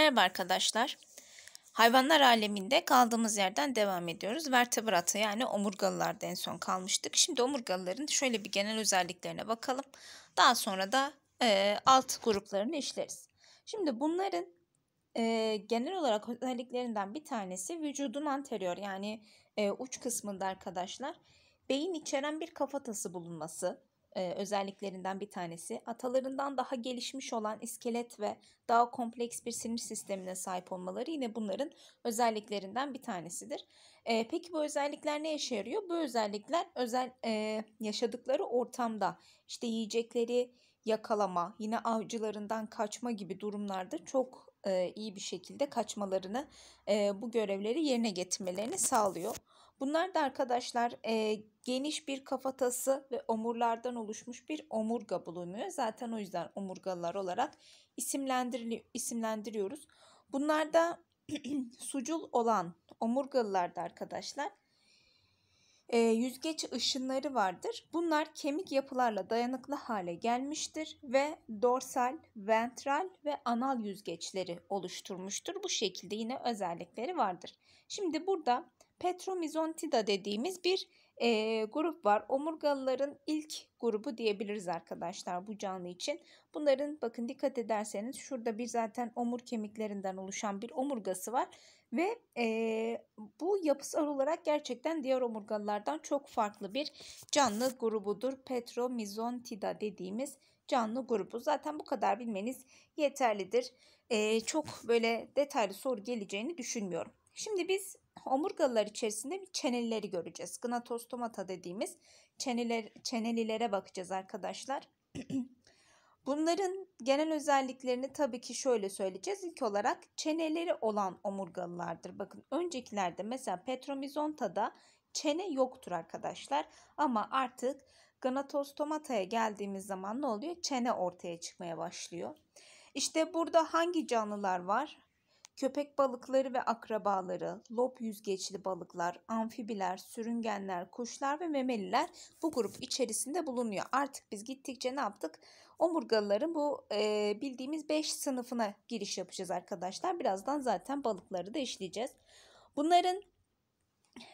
Merhaba arkadaşlar. Hayvanlar aleminde kaldığımız yerden devam ediyoruz. Vertebrata yani omurgalılarda en son kalmıştık. Şimdi omurgalıların şöyle bir genel özelliklerine bakalım. Daha sonra da e, alt gruplarını işleriz. Şimdi bunların e, genel olarak özelliklerinden bir tanesi vücudun anterior yani e, uç kısmında arkadaşlar beyin içeren bir kafatası bulunması e, özelliklerinden bir tanesi atalarından daha gelişmiş olan iskelet ve daha kompleks bir sinir sistemine sahip olmaları yine bunların özelliklerinden bir tanesidir. E, peki bu özellikler ne işe yarıyor? Bu özellikler özel e, yaşadıkları ortamda işte yiyecekleri yakalama, yine avcılarından kaçma gibi durumlarda çok e, iyi bir şekilde kaçmalarını, e, bu görevleri yerine getirmelerini sağlıyor. Bunlar da arkadaşlar e, geniş bir kafatası ve omurlardan oluşmuş bir omurga bulunuyor. Zaten o yüzden omurgalar olarak isimlendiriyoruz. da sucul olan omurgalılarda arkadaşlar e, yüzgeç ışınları vardır. Bunlar kemik yapılarla dayanıklı hale gelmiştir ve dorsal, ventral ve anal yüzgeçleri oluşturmuştur. Bu şekilde yine özellikleri vardır. Şimdi burada Petromizontida dediğimiz bir e, grup var. Omurgalıların ilk grubu diyebiliriz arkadaşlar bu canlı için. Bunların bakın dikkat ederseniz şurada bir zaten omur kemiklerinden oluşan bir omurgası var. Ve e, bu yapısal olarak gerçekten diğer omurgalılardan çok farklı bir canlı grubudur. Petromizontida dediğimiz canlı grubu. Zaten bu kadar bilmeniz yeterlidir. E, çok böyle detaylı soru geleceğini düşünmüyorum. Şimdi biz omurgalılar içerisinde bir çenelileri göreceğiz. Gnatostomata dediğimiz çeneler, çenelilere bakacağız arkadaşlar. Bunların genel özelliklerini tabii ki şöyle söyleyeceğiz. İlk olarak çeneleri olan omurgalılardır. Bakın öncekilerde mesela Petromizonta'da çene yoktur arkadaşlar. Ama artık Gnatostomata'ya geldiğimiz zaman ne oluyor? Çene ortaya çıkmaya başlıyor. İşte burada hangi canlılar var? Köpek balıkları ve akrabaları, lop yüzgeçli balıklar, amfibiler, sürüngenler, kuşlar ve memeliler bu grup içerisinde bulunuyor. Artık biz gittikçe ne yaptık? Omurgalıların bu e, bildiğimiz 5 sınıfına giriş yapacağız arkadaşlar. Birazdan zaten balıkları da işleyeceğiz. Bunların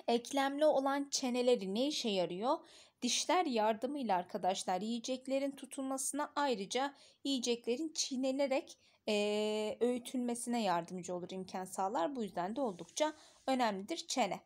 eklemli olan çeneleri ne işe yarıyor? Dişler yardımıyla arkadaşlar yiyeceklerin tutulmasına ayrıca yiyeceklerin çiğnenerek e, öğütülmesine yardımcı olur imkan sağlar. Bu yüzden de oldukça önemlidir çene.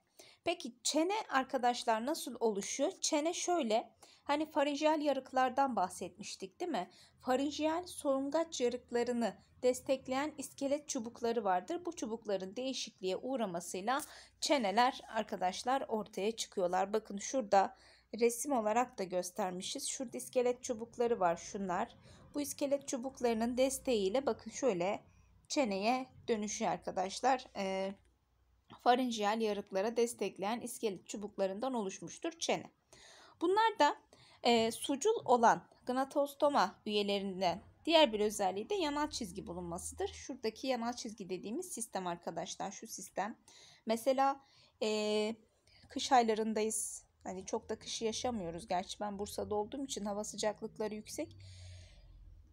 Peki çene arkadaşlar nasıl oluşuyor? Çene şöyle hani farinjiyal yarıklardan bahsetmiştik değil mi? Farinjiyal solungaç yarıklarını destekleyen iskelet çubukları vardır. Bu çubukların değişikliğe uğramasıyla çeneler arkadaşlar ortaya çıkıyorlar. Bakın şurada resim olarak da göstermişiz. Şurada iskelet çubukları var şunlar. Bu iskelet çubuklarının desteğiyle bakın şöyle çeneye dönüşüyor arkadaşlar. E, ee, farinjiyal yarıklara destekleyen iskelet çubuklarından oluşmuştur çene. Bunlar da e, sucul olan gnatostoma üyelerinden diğer bir özelliği de yanal çizgi bulunmasıdır. Şuradaki yanal çizgi dediğimiz sistem arkadaşlar şu sistem. Mesela e, kış aylarındayız. Hani çok da kışı yaşamıyoruz. Gerçi ben Bursa'da olduğum için hava sıcaklıkları yüksek.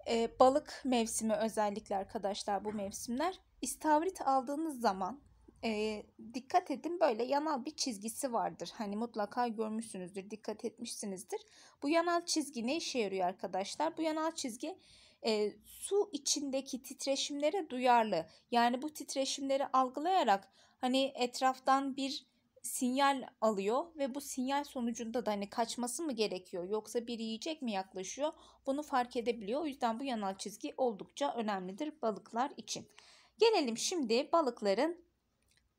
E, balık mevsimi özellikle arkadaşlar bu mevsimler. İstavrit aldığınız zaman e, dikkat edin böyle yanal bir çizgisi vardır. Hani mutlaka görmüşsünüzdür, dikkat etmişsinizdir. Bu yanal çizgi ne işe yarıyor arkadaşlar? Bu yanal çizgi e, su içindeki titreşimlere duyarlı. Yani bu titreşimleri algılayarak hani etraftan bir sinyal alıyor ve bu sinyal sonucunda da hani kaçması mı gerekiyor yoksa biri yiyecek mi yaklaşıyor bunu fark edebiliyor. O yüzden bu yanal çizgi oldukça önemlidir balıklar için. Gelelim şimdi balıkların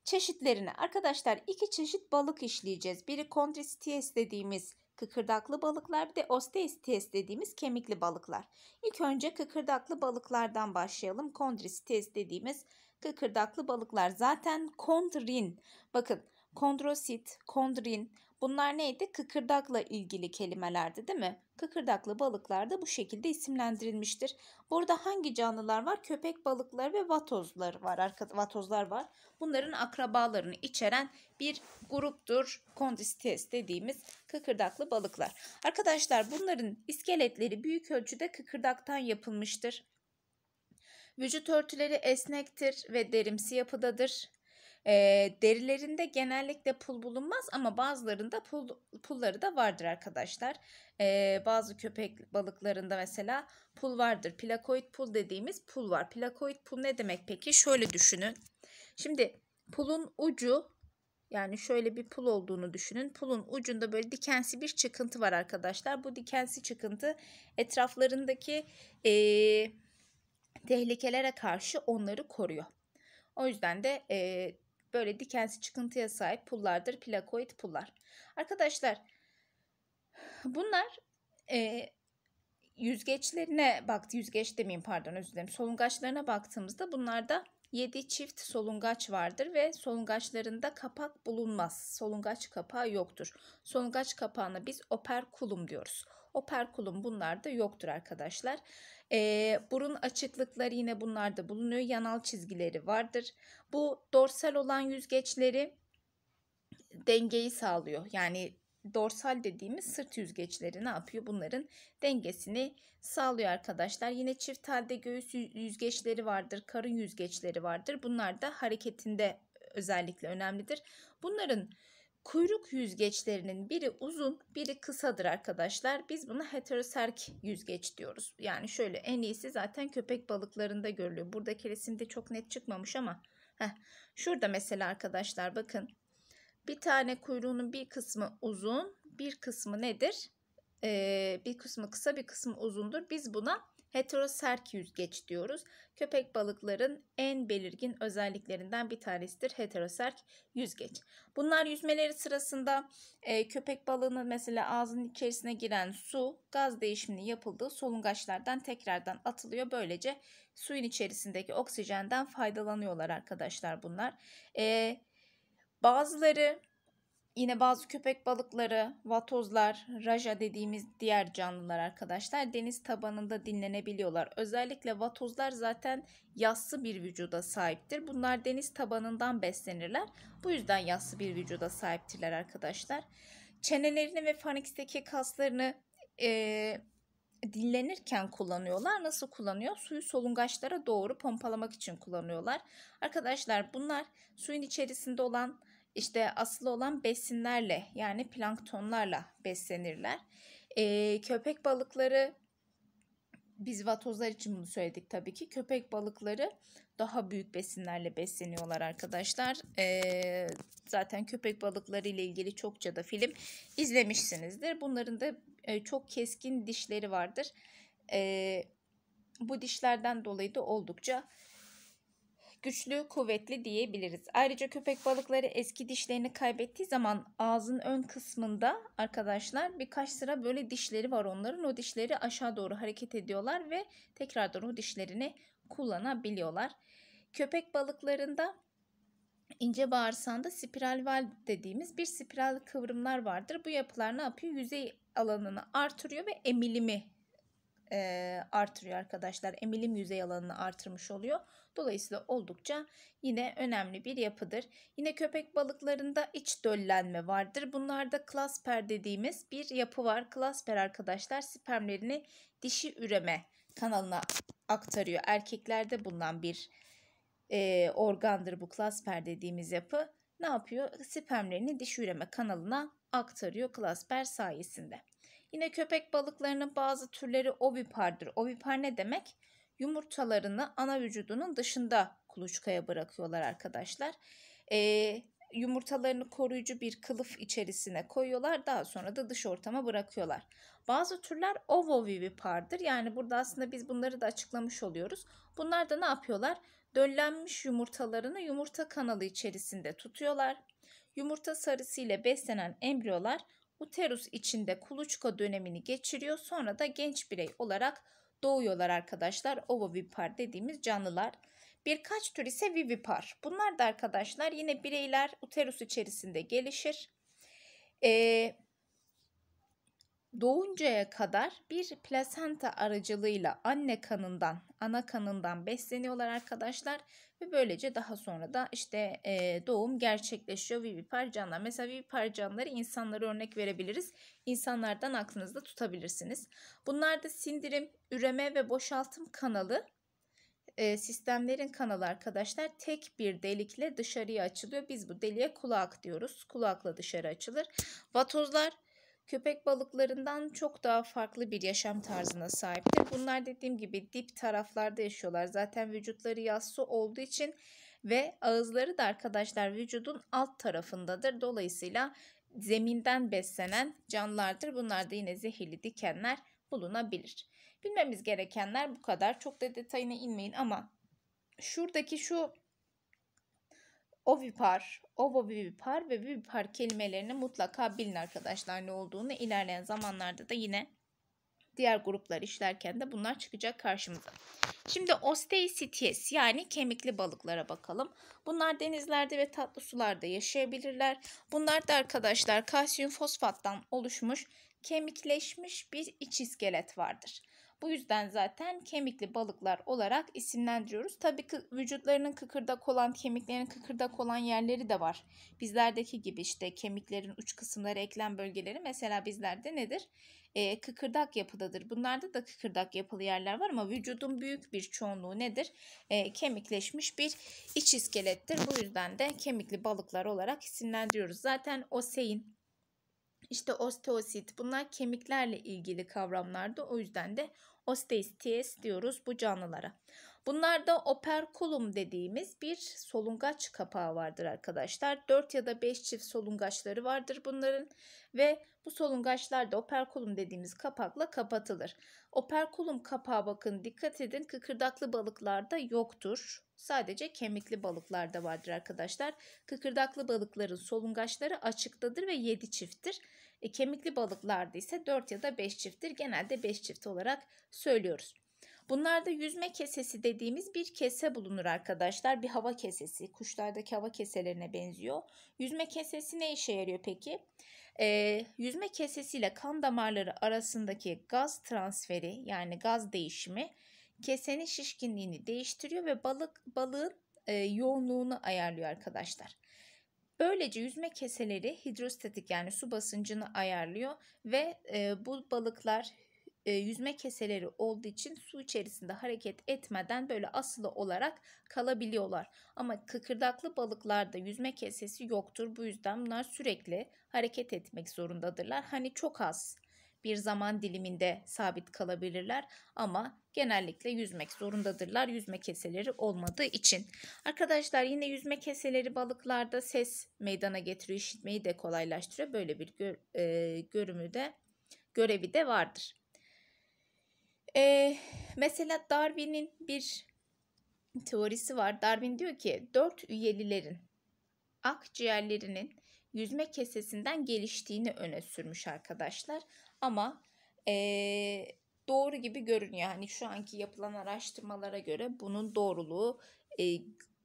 çeşitlerine. Arkadaşlar iki çeşit balık işleyeceğiz. Biri kondrisities dediğimiz kıkırdaklı balıklar bir de osteites dediğimiz kemikli balıklar. İlk önce kıkırdaklı balıklardan başlayalım. Kondrisites dediğimiz kıkırdaklı balıklar zaten kondrin. Bakın Kondrosit, kondrin bunlar neydi? Kıkırdakla ilgili kelimelerdi değil mi? Kıkırdaklı balıklar da bu şekilde isimlendirilmiştir. Burada hangi canlılar var? Köpek balıkları ve vatozlar var. Vatozlar var. Bunların akrabalarını içeren bir gruptur. kondistes dediğimiz kıkırdaklı balıklar. Arkadaşlar bunların iskeletleri büyük ölçüde kıkırdaktan yapılmıştır. Vücut örtüleri esnektir ve derimsi yapıdadır. E, derilerinde genellikle pul bulunmaz ama bazılarında pul, pulları da vardır arkadaşlar. E, bazı köpek balıklarında mesela pul vardır. Plakoid pul dediğimiz pul var. Plakoid pul ne demek peki? Şöyle düşünün. Şimdi pulun ucu yani şöyle bir pul olduğunu düşünün. Pulun ucunda böyle dikensi bir çıkıntı var arkadaşlar. Bu dikensi çıkıntı etraflarındaki e, tehlikelere karşı onları koruyor. O yüzden de e, böyle dikensi çıkıntıya sahip pullardır. Plakoid pullar. Arkadaşlar bunlar e, yüzgeçlerine baktı. Yüzgeç demeyeyim pardon özür dilerim. Solungaçlarına baktığımızda bunlarda 7 çift solungaç vardır ve solungaçlarında kapak bulunmaz. Solungaç kapağı yoktur. Solungaç kapağına biz operkulum diyoruz. Operkulum bunlarda yoktur arkadaşlar. E, burun açıklıkları yine bunlarda bulunuyor. Yanal çizgileri vardır. Bu dorsal olan yüzgeçleri dengeyi sağlıyor. Yani dorsal dediğimiz sırt yüzgeçleri ne yapıyor? Bunların dengesini sağlıyor arkadaşlar. Yine çift halde göğüs yüzgeçleri vardır, karın yüzgeçleri vardır. Bunlar da hareketinde özellikle önemlidir. Bunların Kuyruk yüzgeçlerinin biri uzun, biri kısadır arkadaşlar. Biz buna heteroserk yüzgeç diyoruz. Yani şöyle en iyisi zaten köpek balıklarında görülüyor. Buradaki resimde çok net çıkmamış ama heh, şurada mesela arkadaşlar bakın. Bir tane kuyruğunun bir kısmı uzun, bir kısmı nedir? Ee, bir kısmı kısa, bir kısmı uzundur. Biz buna Heteroserk yüzgeç diyoruz. Köpek balıkların en belirgin özelliklerinden bir tanesidir heteroserk yüzgeç. Bunlar yüzmeleri sırasında e, köpek balığının mesela ağzının içerisine giren su gaz değişiminin yapıldığı solungaçlardan tekrardan atılıyor. Böylece suyun içerisindeki oksijenden faydalanıyorlar arkadaşlar bunlar. E, bazıları Yine bazı köpek balıkları, vatozlar, raja dediğimiz diğer canlılar arkadaşlar deniz tabanında dinlenebiliyorlar. Özellikle vatozlar zaten yassı bir vücuda sahiptir. Bunlar deniz tabanından beslenirler. Bu yüzden yassı bir vücuda sahiptirler arkadaşlar. Çenelerini ve faniksteki kaslarını e, dinlenirken kullanıyorlar. Nasıl kullanıyor? Suyu solungaçlara doğru pompalamak için kullanıyorlar. Arkadaşlar bunlar suyun içerisinde olan işte asıl olan besinlerle yani planktonlarla beslenirler. Ee, köpek balıkları biz vatozlar için bunu söyledik tabii ki. Köpek balıkları daha büyük besinlerle besleniyorlar arkadaşlar. Ee, zaten köpek balıkları ile ilgili çokça da film izlemişsinizdir. Bunların da e, çok keskin dişleri vardır. Ee, bu dişlerden dolayı da oldukça güçlü, kuvvetli diyebiliriz. Ayrıca köpek balıkları eski dişlerini kaybettiği zaman ağzın ön kısmında arkadaşlar birkaç sıra böyle dişleri var onların. O dişleri aşağı doğru hareket ediyorlar ve tekrardan o dişlerini kullanabiliyorlar. Köpek balıklarında ince bağırsağında val dediğimiz bir spiral kıvrımlar vardır. Bu yapılar ne yapıyor? Yüzey alanını artırıyor ve emilimi e, artırıyor arkadaşlar. Emilim yüzey alanını artırmış oluyor. Dolayısıyla oldukça yine önemli bir yapıdır. Yine köpek balıklarında iç döllenme vardır. Bunlarda klasper dediğimiz bir yapı var. Klasper arkadaşlar spermlerini dişi üreme kanalına aktarıyor. Erkeklerde bulunan bir e, organdır bu klasper dediğimiz yapı. Ne yapıyor? Spermlerini dişi üreme kanalına aktarıyor klasper sayesinde. Yine köpek balıklarının bazı türleri ovipardır. Ovipar ne demek? Yumurtalarını ana vücudunun dışında kuluçkaya bırakıyorlar arkadaşlar. Ee, yumurtalarını koruyucu bir kılıf içerisine koyuyorlar. Daha sonra da dış ortama bırakıyorlar. Bazı türler ovovivipardır. Yani burada aslında biz bunları da açıklamış oluyoruz. Bunlar da ne yapıyorlar? Döllenmiş yumurtalarını yumurta kanalı içerisinde tutuyorlar. Yumurta sarısı ile beslenen embriyolar uterus içinde kuluçka dönemini geçiriyor. Sonra da genç birey olarak doğuyorlar arkadaşlar. Ovovipar dediğimiz canlılar. Birkaç tür ise vivipar. Bunlar da arkadaşlar yine bireyler uterus içerisinde gelişir. Ee, Doğuncaya kadar bir plasenta aracılığıyla anne kanından, ana kanından besleniyorlar arkadaşlar ve böylece daha sonra da işte e, doğum gerçekleşiyor vivipar canlar. Mesela vivipar canları insanlara örnek verebiliriz. İnsanlardan aklınızda tutabilirsiniz. Bunlar da sindirim, üreme ve boşaltım kanalı e, sistemlerin kanalı arkadaşlar tek bir delikle dışarıya açılıyor. Biz bu deliğe kulak diyoruz. Kulakla dışarı açılır. Vatozlar köpek balıklarından çok daha farklı bir yaşam tarzına sahiptir. Bunlar dediğim gibi dip taraflarda yaşıyorlar. Zaten vücutları yassı olduğu için ve ağızları da arkadaşlar vücudun alt tarafındadır. Dolayısıyla zeminden beslenen canlılardır. Bunlarda yine zehirli dikenler bulunabilir. Bilmemiz gerekenler bu kadar. Çok da detayına inmeyin ama şuradaki şu ovipar, ovovivipar ve vivipar kelimelerini mutlaka bilin arkadaşlar ne olduğunu. ilerleyen zamanlarda da yine diğer gruplar işlerken de bunlar çıkacak karşımıza. Şimdi osteistites yani kemikli balıklara bakalım. Bunlar denizlerde ve tatlı sularda yaşayabilirler. Bunlar da arkadaşlar kalsiyum fosfattan oluşmuş kemikleşmiş bir iç iskelet vardır. Bu yüzden zaten kemikli balıklar olarak isimlendiriyoruz. Tabii ki vücutlarının kıkırdak olan, kemiklerin kıkırdak olan yerleri de var. Bizlerdeki gibi işte kemiklerin uç kısımları, eklem bölgeleri mesela bizlerde nedir? E, kıkırdak yapıdadır. Bunlarda da kıkırdak yapılı yerler var ama vücudun büyük bir çoğunluğu nedir? E, kemikleşmiş bir iç iskelettir. Bu yüzden de kemikli balıklar olarak isimlendiriyoruz. Zaten osein işte osteosit bunlar kemiklerle ilgili kavramlardı. O yüzden de osteosteist diyoruz bu canlılara. Bunlarda operkulum dediğimiz bir solungaç kapağı vardır arkadaşlar. 4 ya da 5 çift solungaçları vardır bunların ve bu solungaçlar da operkulum dediğimiz kapakla kapatılır. Operkulum kapağı bakın dikkat edin kıkırdaklı balıklarda yoktur. Sadece kemikli balıklarda vardır arkadaşlar. Kıkırdaklı balıkların solungaçları açıktadır ve 7 çifttir. E, kemikli balıklarda ise 4 ya da 5 çifttir. Genelde 5 çift olarak söylüyoruz. Bunlarda yüzme kesesi dediğimiz bir kese bulunur arkadaşlar. Bir hava kesesi. Kuşlardaki hava keselerine benziyor. Yüzme kesesi ne işe yarıyor peki? Ee, yüzme kesesiyle kan damarları arasındaki gaz transferi yani gaz değişimi kesenin şişkinliğini değiştiriyor ve balık balığın e, yoğunluğunu ayarlıyor arkadaşlar. Böylece yüzme keseleri hidrostatik yani su basıncını ayarlıyor ve e, bu balıklar e, yüzme keseleri olduğu için su içerisinde hareket etmeden böyle asılı olarak kalabiliyorlar. Ama kıkırdaklı balıklarda yüzme kesesi yoktur. Bu yüzden bunlar sürekli hareket etmek zorundadırlar. Hani çok az bir zaman diliminde sabit kalabilirler ama genellikle yüzmek zorundadırlar yüzme keseleri olmadığı için. Arkadaşlar yine yüzme keseleri balıklarda ses meydana getiriyor, işitmeyi de kolaylaştırıyor. Böyle bir gör, e, görümü de görevi de vardır. E, mesela Darwin'in bir teorisi var. Darwin diyor ki dört üyelilerin akciğerlerinin yüzme kesesinden geliştiğini öne sürmüş arkadaşlar. Ama e, doğru gibi görünüyor. Hani şu anki yapılan araştırmalara göre bunun doğruluğu e,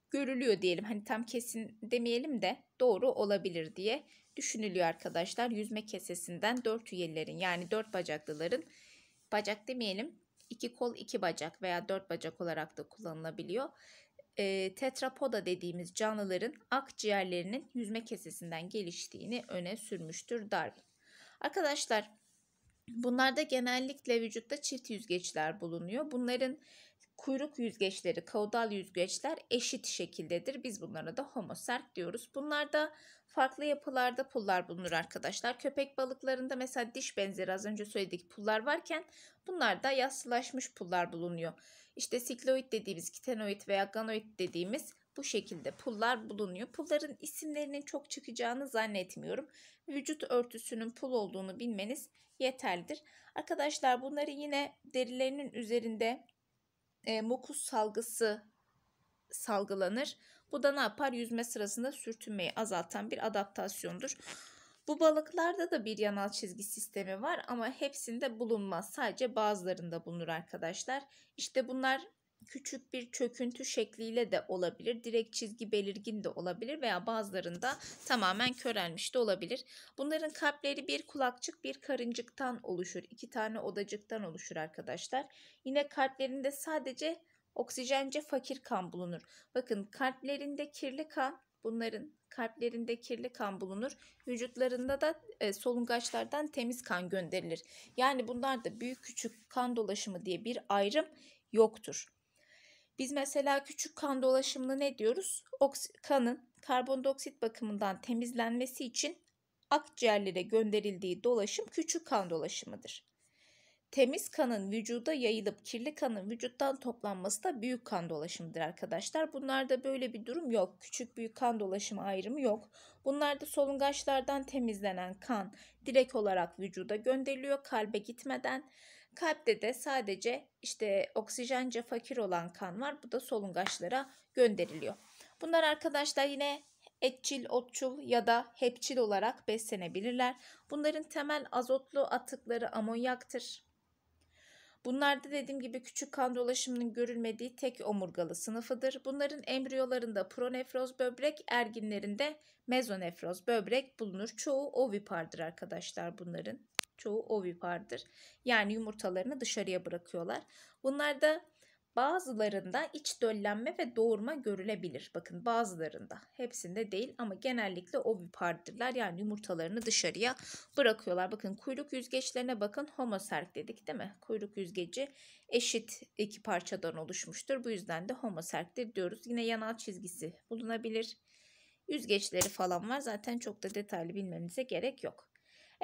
görülüyor diyelim. Hani tam kesin demeyelim de doğru olabilir diye düşünülüyor arkadaşlar. Yüzme kesesinden dört üyelilerin yani dört bacaklıların bacak demeyelim iki kol iki bacak veya dört bacak olarak da kullanılabiliyor. E, tetrapoda dediğimiz canlıların akciğerlerinin yüzme kesesinden geliştiğini öne sürmüştür Darwin. Arkadaşlar bunlarda genellikle vücutta çift yüzgeçler bulunuyor. Bunların kuyruk yüzgeçleri, kaudal yüzgeçler eşit şekildedir. Biz bunlara da homosert diyoruz. Bunlarda farklı yapılarda pullar bulunur arkadaşlar. Köpek balıklarında mesela diş benzeri az önce söyledik pullar varken bunlarda yassılaşmış pullar bulunuyor. İşte sikloid dediğimiz, kitenoid veya ganoid dediğimiz bu şekilde pullar bulunuyor. Pulların isimlerinin çok çıkacağını zannetmiyorum. Vücut örtüsünün pul olduğunu bilmeniz yeterlidir. Arkadaşlar bunları yine derilerinin üzerinde e, mokus salgısı salgılanır. Bu da ne yapar? Yüzme sırasında sürtünmeyi azaltan bir adaptasyondur. Bu balıklarda da bir yanal çizgi sistemi var ama hepsinde bulunmaz. Sadece bazılarında bulunur arkadaşlar. İşte bunlar küçük bir çöküntü şekliyle de olabilir. Direkt çizgi belirgin de olabilir veya bazılarında tamamen körelmiş de olabilir. Bunların kalpleri bir kulakçık bir karıncıktan oluşur. iki tane odacıktan oluşur arkadaşlar. Yine kalplerinde sadece oksijence fakir kan bulunur. Bakın kalplerinde kirli kan bunların kalplerinde kirli kan bulunur. Vücutlarında da e, solungaçlardan temiz kan gönderilir. Yani bunlar da büyük küçük kan dolaşımı diye bir ayrım yoktur. Biz mesela küçük kan dolaşımını ne diyoruz? Oks kanın karbondioksit bakımından temizlenmesi için akciğerlere gönderildiği dolaşım küçük kan dolaşımıdır. Temiz kanın vücuda yayılıp kirli kanın vücuttan toplanması da büyük kan dolaşımıdır arkadaşlar. Bunlarda böyle bir durum yok. Küçük büyük kan dolaşımı ayrımı yok. Bunlarda solungaçlardan temizlenen kan direkt olarak vücuda gönderiliyor kalbe gitmeden. Kalpte de sadece işte oksijence fakir olan kan var. Bu da solungaçlara gönderiliyor. Bunlar arkadaşlar yine etçil, otçul ya da hepçil olarak beslenebilirler. Bunların temel azotlu atıkları amonyaktır. Bunlar da dediğim gibi küçük kan dolaşımının görülmediği tek omurgalı sınıfıdır. Bunların embriyolarında pronefroz böbrek, erginlerinde mezonefroz böbrek bulunur. Çoğu ovipardır arkadaşlar bunların. Çoğu ovipardır. Yani yumurtalarını dışarıya bırakıyorlar. Bunlar da Bazılarında iç döllenme ve doğurma görülebilir. Bakın bazılarında hepsinde değil ama genellikle ovipardirler yani yumurtalarını dışarıya bırakıyorlar. Bakın kuyruk yüzgeçlerine bakın homoserk dedik değil mi? Kuyruk yüzgeci eşit iki parçadan oluşmuştur. Bu yüzden de homoserktir diyoruz. Yine yanal çizgisi bulunabilir. Yüzgeçleri falan var zaten çok da detaylı bilmenize gerek yok.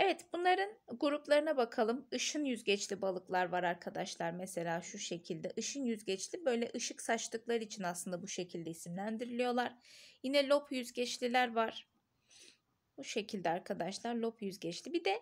Evet bunların gruplarına bakalım. Işın yüzgeçli balıklar var arkadaşlar mesela şu şekilde. Işın yüzgeçli böyle ışık saçtıkları için aslında bu şekilde isimlendiriliyorlar. Yine lop yüzgeçliler var. Bu şekilde arkadaşlar lop yüzgeçli. Bir de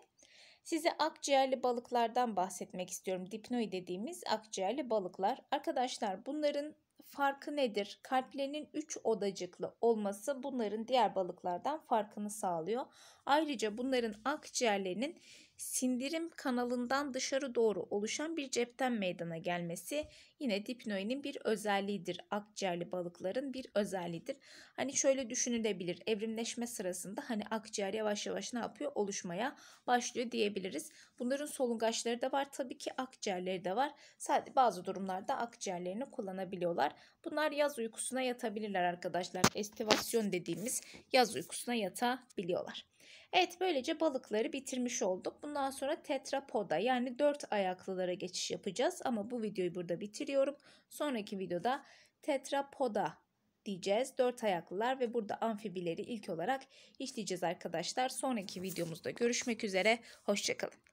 size akciğerli balıklardan bahsetmek istiyorum. Dipnoi dediğimiz akciğerli balıklar. Arkadaşlar bunların farkı nedir? Kalplerinin 3 odacıklı olması bunların diğer balıklardan farkını sağlıyor. Ayrıca bunların akciğerlerinin sindirim kanalından dışarı doğru oluşan bir cepten meydana gelmesi yine dipnoinin bir özelliğidir. Akciğerli balıkların bir özelliğidir. Hani şöyle düşünülebilir. Evrimleşme sırasında hani akciğer yavaş yavaş ne yapıyor? Oluşmaya başlıyor diyebiliriz. Bunların solungaçları da var. Tabii ki akciğerleri de var. Sadece bazı durumlarda akciğerlerini kullanabiliyorlar. Bunlar yaz uykusuna yatabilirler arkadaşlar. Estivasyon dediğimiz yaz uykusuna yatabiliyorlar. Evet böylece balıkları bitirmiş olduk. Bundan sonra tetrapoda yani dört ayaklılara geçiş yapacağız. Ama bu videoyu burada bitiriyorum. Sonraki videoda tetrapoda diyeceğiz. Dört ayaklılar ve burada amfibileri ilk olarak işleyeceğiz arkadaşlar. Sonraki videomuzda görüşmek üzere. Hoşçakalın.